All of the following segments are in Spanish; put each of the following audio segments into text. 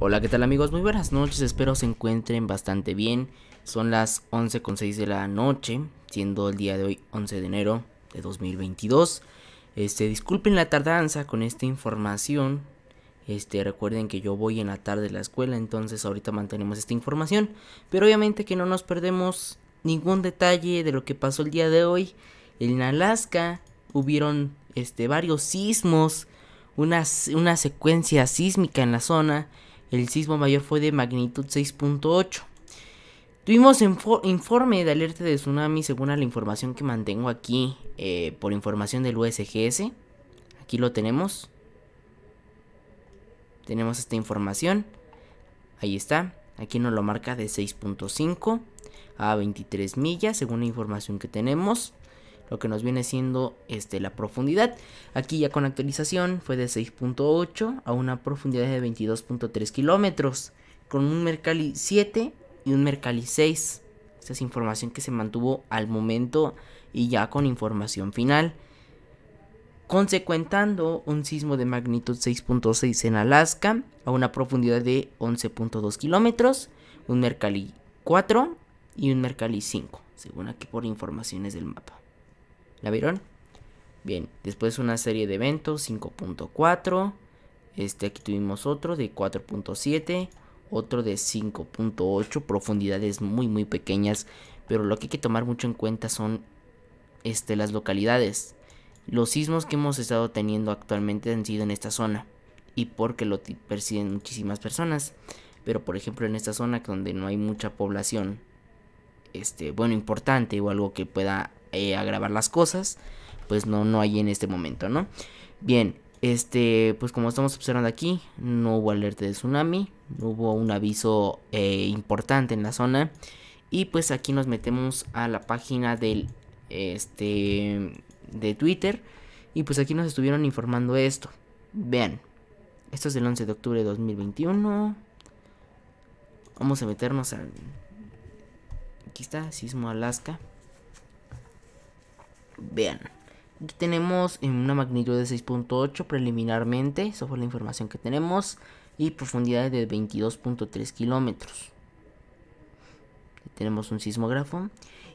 Hola, ¿qué tal amigos? Muy buenas noches, espero se encuentren bastante bien. Son las 11.6 de la noche, siendo el día de hoy 11 de enero de 2022. Este, disculpen la tardanza con esta información. Este, recuerden que yo voy en la tarde a la escuela, entonces ahorita mantenemos esta información. Pero obviamente que no nos perdemos ningún detalle de lo que pasó el día de hoy. En Alaska hubieron este, varios sismos, una, una secuencia sísmica en la zona el sismo mayor fue de magnitud 6.8. Tuvimos informe de alerta de tsunami según la información que mantengo aquí eh, por información del USGS. Aquí lo tenemos. Tenemos esta información. Ahí está. Aquí nos lo marca de 6.5 a 23 millas según la información que tenemos lo que nos viene siendo este, la profundidad. Aquí ya con actualización fue de 6.8 a una profundidad de 22.3 kilómetros, con un Mercalli 7 y un Mercalli 6. Esta es información que se mantuvo al momento y ya con información final. Consecuentando un sismo de magnitud 6.6 en Alaska a una profundidad de 11.2 kilómetros, un Mercalli 4 y un Mercalli 5, según aquí por informaciones del mapa. ¿La vieron? Bien, después una serie de eventos 5.4. Este aquí tuvimos otro de 4.7, otro de 5.8, profundidades muy muy pequeñas, pero lo que hay que tomar mucho en cuenta son este las localidades. Los sismos que hemos estado teniendo actualmente han sido en esta zona y porque lo perciben muchísimas personas. Pero por ejemplo en esta zona donde no hay mucha población, este, bueno, importante o algo que pueda eh, a grabar las cosas, pues no, no hay en este momento, ¿no? Bien, este, pues como estamos observando aquí, no hubo alerta de tsunami, no hubo un aviso eh, importante en la zona. Y pues aquí nos metemos a la página del, este, de Twitter. Y pues aquí nos estuvieron informando esto. Vean, esto es el 11 de octubre de 2021. Vamos a meternos al... Aquí está, Sismo Alaska. Vean, tenemos una magnitud de 6.8 preliminarmente, eso fue la información que tenemos, y profundidad de 22.3 kilómetros. Tenemos un sismógrafo.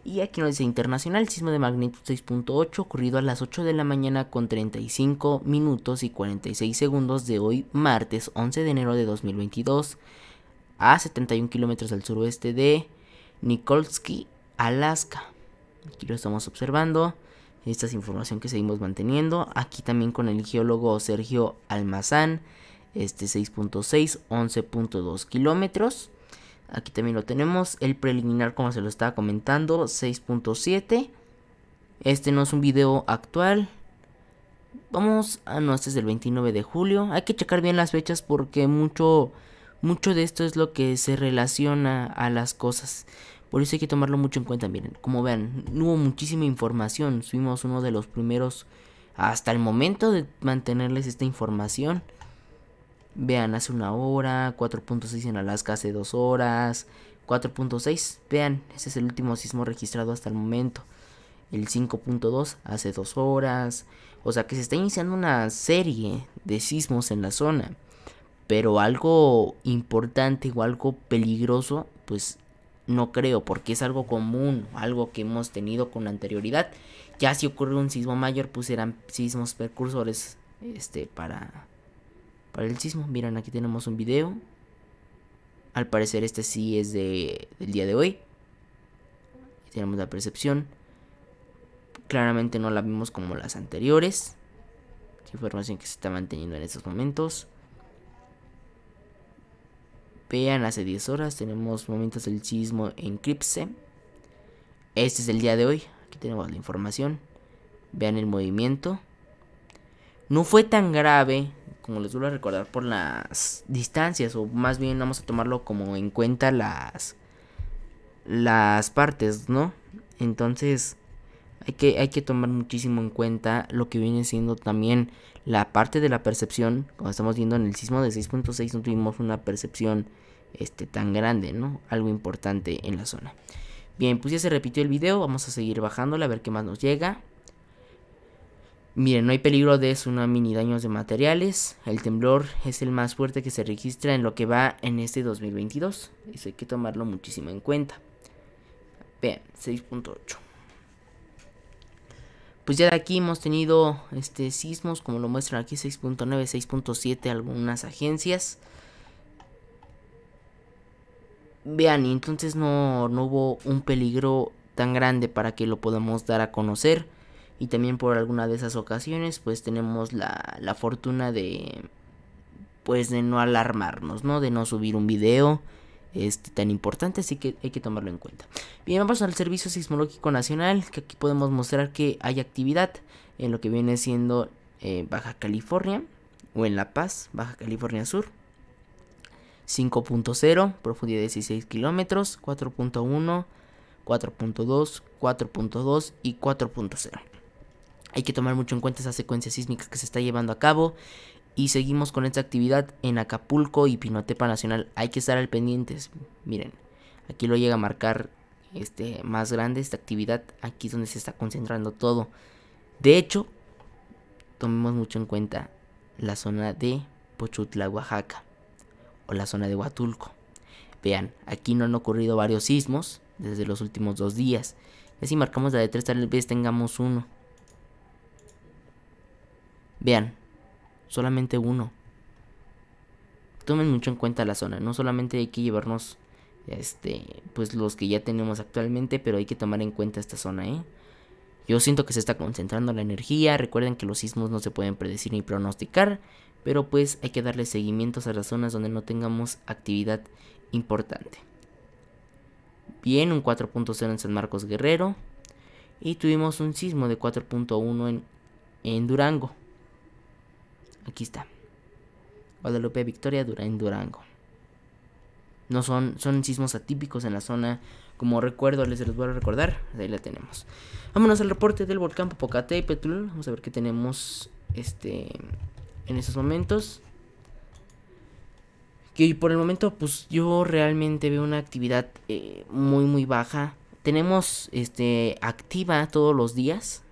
Y aquí nos dice internacional, sismo de magnitud 6.8 ocurrido a las 8 de la mañana con 35 minutos y 46 segundos de hoy, martes 11 de enero de 2022, a 71 kilómetros al suroeste de Nikolsky, Alaska. Aquí lo estamos observando. Esta es información que seguimos manteniendo. Aquí también con el geólogo Sergio Almazán. Este 6.6, 11.2 kilómetros. Aquí también lo tenemos. El preliminar, como se lo estaba comentando, 6.7. Este no es un video actual. Vamos a... No, este es del 29 de julio. Hay que checar bien las fechas porque mucho... Mucho de esto es lo que se relaciona a las cosas. Por eso hay que tomarlo mucho en cuenta. Miren, como vean, hubo muchísima información. Fuimos uno de los primeros hasta el momento de mantenerles esta información. Vean, hace una hora, 4.6 en Alaska hace dos horas, 4.6. Vean, ese es el último sismo registrado hasta el momento. El 5.2 hace dos horas. O sea que se está iniciando una serie de sismos en la zona. Pero algo importante o algo peligroso, pues no creo, porque es algo común, algo que hemos tenido con anterioridad. Ya si ocurrió un sismo mayor, pues sismos precursores este, para, para el sismo. Miren, aquí tenemos un video. Al parecer este sí es de, del día de hoy. Tenemos la percepción. Claramente no la vimos como las anteriores. Información que se está manteniendo en estos momentos. Vean, hace 10 horas. Tenemos momentos del chismo en Cripse. Este es el día de hoy. Aquí tenemos la información. Vean el movimiento. No fue tan grave, como les vuelvo a recordar, por las distancias. O más bien vamos a tomarlo como en cuenta las, las partes, ¿no? Entonces hay que, hay que tomar muchísimo en cuenta lo que viene siendo también la parte de la percepción. Como estamos viendo en el sismo de 6.6 no tuvimos una percepción este, tan grande, ¿no? Algo importante en la zona. Bien, pues ya se repitió el video, vamos a seguir bajándole a ver qué más nos llega. Miren, no hay peligro de tsunami mini daños de materiales. El temblor es el más fuerte que se registra en lo que va en este 2022. Eso hay que tomarlo muchísimo en cuenta. Vean, 6.8 pues ya de aquí hemos tenido este sismos, como lo muestran aquí, 6.9, 6.7 algunas agencias. Vean, y entonces no, hubo un peligro tan grande para que lo podamos dar a conocer. Y también por alguna de esas ocasiones, pues tenemos la, la fortuna de, pues de no alarmarnos, ¿no? De no subir un video este, tan importante, así que hay que tomarlo en cuenta. Bien, vamos al Servicio Sismológico Nacional, que aquí podemos mostrar que hay actividad en lo que viene siendo eh, Baja California, o en La Paz, Baja California Sur. 5.0, profundidad de 16 kilómetros, 4.1, 4.2, 4.2 y 4.0. Hay que tomar mucho en cuenta esa secuencia sísmica que se está llevando a cabo y seguimos con esta actividad en Acapulco y Pinotepa Nacional. Hay que estar al pendientes. Miren, aquí lo llega a marcar este más grande esta actividad. Aquí es donde se está concentrando todo. De hecho, tomemos mucho en cuenta la zona de Pochutla, Oaxaca o la zona de Huatulco. Vean, aquí no han ocurrido varios sismos desde los últimos dos días. Y si marcamos la de tres tal vez tengamos uno. Vean, solamente uno. Tomen mucho en cuenta la zona, no solamente hay que llevarnos este pues los que ya tenemos actualmente, pero hay que tomar en cuenta esta zona, ¿eh? Yo siento que se está concentrando la energía, recuerden que los sismos no se pueden predecir ni pronosticar, pero pues hay que darle seguimientos a las zonas donde no tengamos actividad importante. Bien, un 4.0 en San Marcos Guerrero y tuvimos un sismo de 4.1 en Durango. Aquí está. Guadalupe Victoria Durango. No son, son sismos atípicos en la zona. Como recuerdo, les les voy a recordar. Ahí la tenemos. Vámonos al reporte del volcán Popocatépetl. Vamos a ver qué tenemos este, en esos momentos. Que por el momento, pues yo realmente veo una actividad eh, muy, muy baja. Tenemos este, activa todos los días.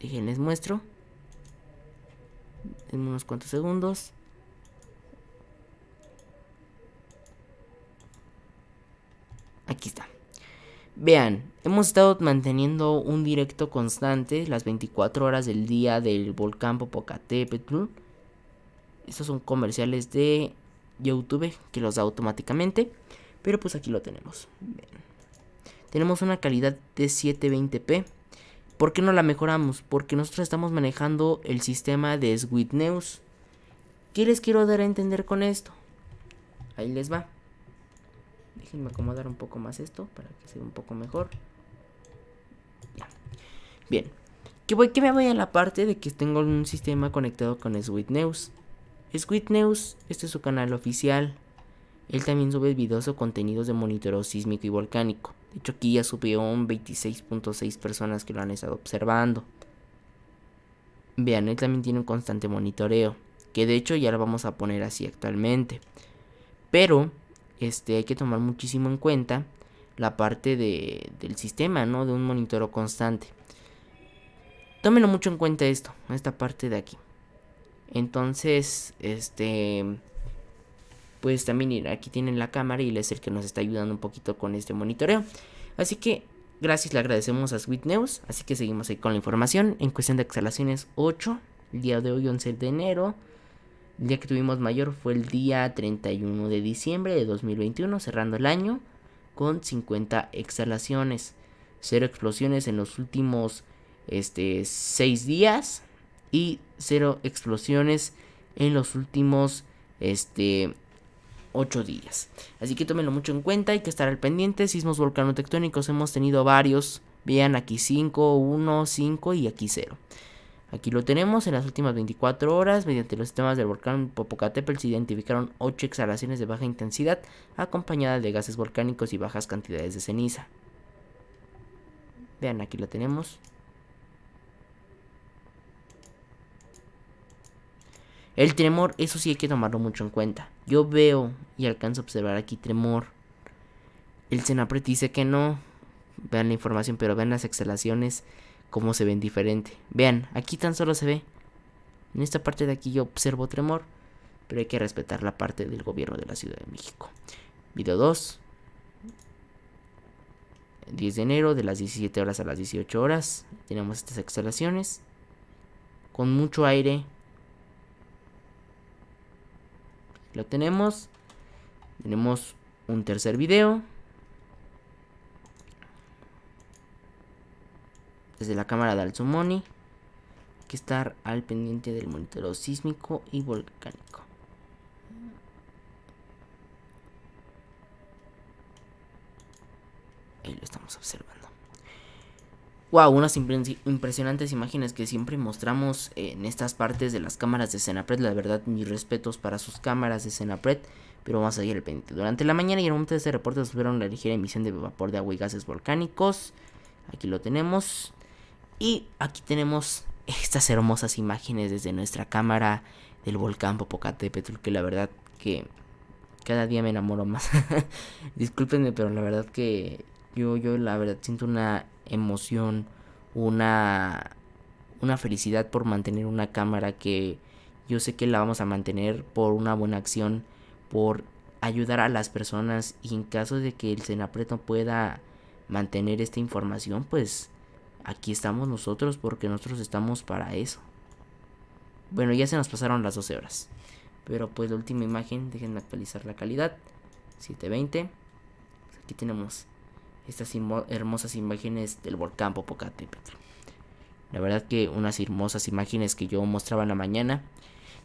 Déjenles muestro en unos cuantos segundos. Aquí está. Vean, hemos estado manteniendo un directo constante las 24 horas del día del volcán Popocatépetl. Estos son comerciales de YouTube que los da automáticamente, pero pues aquí lo tenemos. Tenemos una calidad de 720p ¿Por qué no la mejoramos? Porque nosotros estamos manejando el sistema de Sweet News. ¿Qué les quiero dar a entender con esto? Ahí les va. Déjenme acomodar un poco más esto para que sea un poco mejor. Bien. Que, voy, que me voy a la parte de que tengo un sistema conectado con Sweet News. News, este es su canal oficial. Él también sube videos o contenidos de monitoreo sísmico y volcánico. De hecho, aquí ya un 26.6 personas que lo han estado observando. Vean, él también tiene un constante monitoreo. Que de hecho ya lo vamos a poner así actualmente. Pero este, hay que tomar muchísimo en cuenta la parte de, del sistema, ¿no? De un monitoreo constante. Tómenlo mucho en cuenta esto, esta parte de aquí. Entonces, este, pues también aquí tienen la cámara y él es el que nos está ayudando un poquito con este monitoreo. Así que gracias, le agradecemos a Sweet News. Así que seguimos ahí con la información. En cuestión de exhalaciones 8, el día de hoy 11 de enero. El día que tuvimos mayor fue el día 31 de diciembre de 2021, cerrando el año con 50 exhalaciones. Cero explosiones en los últimos este, 6 días y cero explosiones en los últimos este, 8 días. Así que tómenlo mucho en cuenta, hay que estar al pendiente. Sismos volcanotectónicos hemos tenido varios. Vean aquí 5, 1, 5 y aquí 0. Aquí lo tenemos, en las últimas 24 horas, mediante los sistemas del volcán Popocatépetl se identificaron 8 exhalaciones de baja intensidad, acompañadas de gases volcánicos y bajas cantidades de ceniza. Vean, aquí lo tenemos. El tremor, eso sí hay que tomarlo mucho en cuenta. Yo veo y alcanzo a observar aquí tremor. El Senapret dice que no. Vean la información, pero vean las exhalaciones, cómo se ven diferente. Vean, aquí tan solo se ve. En esta parte de aquí yo observo tremor, pero hay que respetar la parte del gobierno de la Ciudad de México. Video 2. 10 de enero, de las 17 horas a las 18 horas. Tenemos estas exhalaciones. Con mucho aire, Lo tenemos. Tenemos un tercer video. Desde la cámara de Alzumoni. que estar al pendiente del monitoreo sísmico y volcánico. Ahí lo estamos observando. Wow, unas impresionantes imágenes que siempre mostramos en estas partes de las cámaras de cenapred. La verdad, mis respetos para sus cámaras de cenapred, Pero vamos a ir al pendiente. Durante la mañana y el momento de este reporte vieron la ligera emisión de vapor de agua y gases volcánicos. Aquí lo tenemos. Y aquí tenemos estas hermosas imágenes desde nuestra cámara del volcán Popocatépetl. Que la verdad que cada día me enamoro más. Discúlpenme, pero la verdad que yo, yo la verdad siento una emoción, una, una felicidad por mantener una cámara que yo sé que la vamos a mantener por una buena acción, por ayudar a las personas y en caso de que el Senapreto pueda mantener esta información, pues aquí estamos nosotros porque nosotros estamos para eso. Bueno, ya se nos pasaron las 12 horas. Pero pues la última imagen, déjenme actualizar la calidad. 720. Pues aquí tenemos estas hermosas imágenes del volcán Popocatépetl. La verdad que unas hermosas imágenes que yo mostraba en la mañana.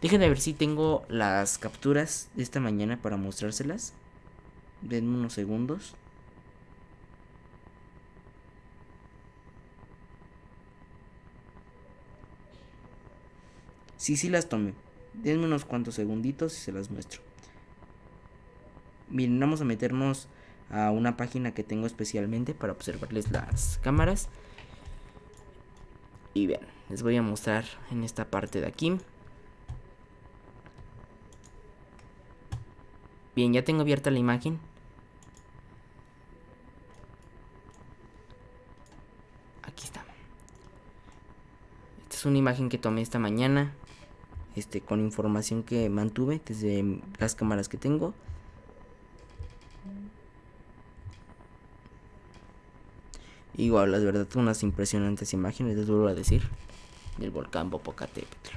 Déjenme ver si tengo las capturas de esta mañana para mostrárselas. Denme unos segundos. Sí, sí las tomé. Denme unos cuantos segunditos y se las muestro. Miren, vamos a meternos a una página que tengo especialmente para observarles las cámaras. Y bien les voy a mostrar en esta parte de aquí. Bien, ya tengo abierta la imagen. Aquí está. Esta es una imagen que tomé esta mañana. Este, con información que mantuve desde las cámaras que tengo. Igual, las verdad, unas impresionantes imágenes, les vuelvo a decir, del volcán Popocatépetl.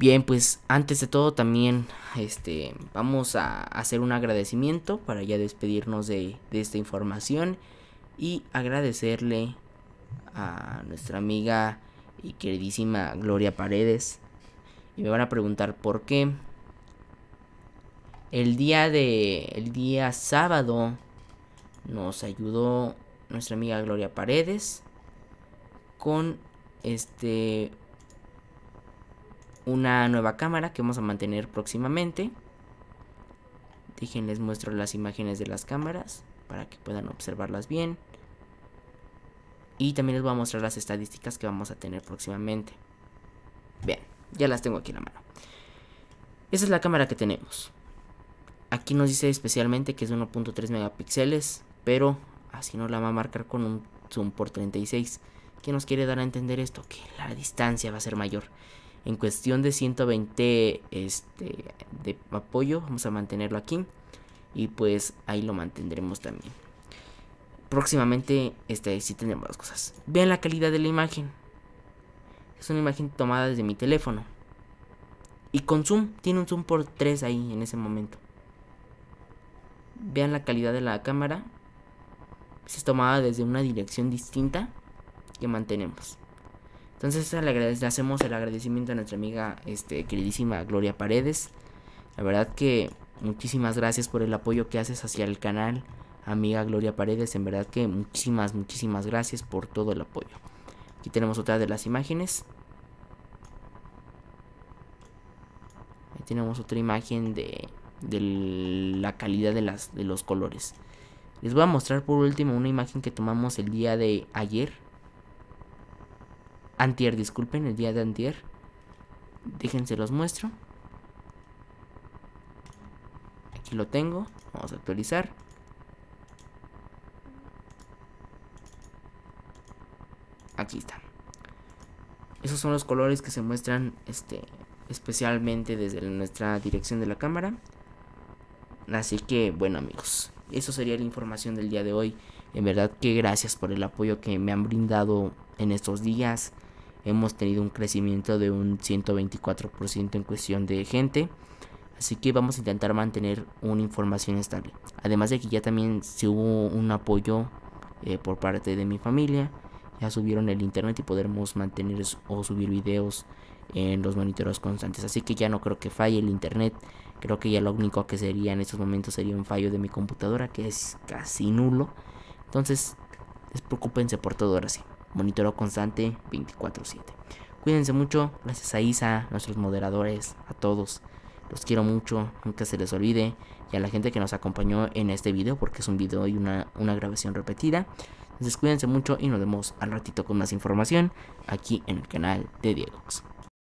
Bien, pues antes de todo también este, vamos a hacer un agradecimiento para ya despedirnos de, de esta información y agradecerle a nuestra amiga y queridísima Gloria Paredes. Y me van a preguntar por qué. El día de. El día sábado nos ayudó nuestra amiga Gloria Paredes con este una nueva cámara que vamos a mantener próximamente. Les muestro las imágenes de las cámaras para que puedan observarlas bien. Y también les voy a mostrar las estadísticas que vamos a tener próximamente. Bien, ya las tengo aquí en la mano. Esa es la cámara que tenemos. Aquí nos dice especialmente que es 1.3 megapíxeles, pero Ah, si no la va a marcar con un zoom por 36. ¿Qué nos quiere dar a entender esto? Que la distancia va a ser mayor. En cuestión de 120 este, de apoyo, vamos a mantenerlo aquí. Y pues ahí lo mantendremos también. Próximamente, este, tenemos tenemos las cosas. Vean la calidad de la imagen. Es una imagen tomada desde mi teléfono. Y con zoom, tiene un zoom por 3 ahí en ese momento. Vean la calidad de la cámara se es tomada desde una dirección distinta que mantenemos. Entonces le hacemos el agradecimiento a nuestra amiga este, queridísima Gloria Paredes. La verdad que muchísimas gracias por el apoyo que haces hacia el canal, amiga Gloria Paredes. En verdad que muchísimas, muchísimas gracias por todo el apoyo. Aquí tenemos otra de las imágenes. Ahí tenemos otra imagen de, la calidad de los colores. Les voy a mostrar por último una imagen que tomamos el día de ayer. Antier, disculpen, el día de antier. Déjense los muestro. Aquí lo tengo. Vamos a actualizar. Aquí está. Esos son los colores que se muestran este, especialmente desde nuestra dirección de la cámara. Así que bueno amigos, eso sería la información del día de hoy. En verdad que gracias por el apoyo que me han brindado en estos días. Hemos tenido un crecimiento de un 124% en cuestión de gente. Así que vamos a intentar mantener una información estable. Además de que ya también se hubo un apoyo eh, por parte de mi familia. Ya subieron el internet y podremos mantener o subir videos en los monitores constantes. Así que ya no creo que falle el internet. Creo que ya lo único que sería en estos momentos sería un fallo de mi computadora, que es casi nulo. Entonces, despreocúpense por todo ahora sí. Monitoreo constante 24-7. Cuídense mucho. Gracias a Isa, a nuestros moderadores, a todos. Los quiero mucho, nunca se les olvide. Y a la gente que nos acompañó en este video, porque es un video y una, una grabación repetida. Entonces cuídense mucho y nos vemos al ratito con más información aquí en el canal de Diegox.